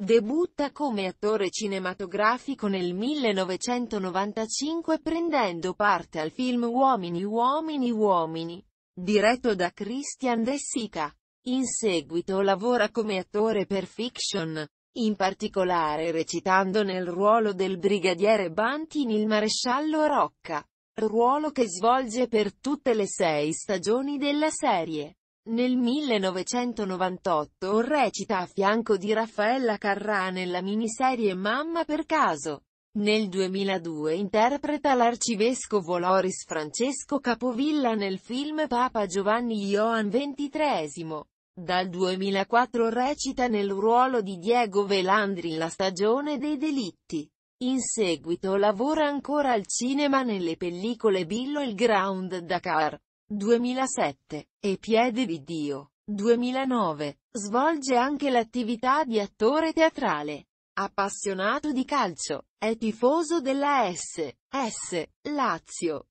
Debutta come attore cinematografico nel 1995 prendendo parte al film Uomini Uomini Uomini, diretto da Christian De Sica. In seguito lavora come attore per fiction, in particolare recitando nel ruolo del brigadiere Banti in Il maresciallo Rocca, ruolo che svolge per tutte le sei stagioni della serie. Nel 1998 recita a fianco di Raffaella Carrà nella miniserie Mamma per caso. Nel 2002 interpreta l'arcivescovo Loris Francesco Capovilla nel film Papa Giovanni Ioan XXIII. Dal 2004 recita nel ruolo di Diego Velandri in La stagione dei delitti. In seguito lavora ancora al cinema nelle pellicole Billo il Ground Dakar. 2007, e Piede di Dio, 2009, svolge anche l'attività di attore teatrale. Appassionato di calcio, è tifoso della S. S. Lazio,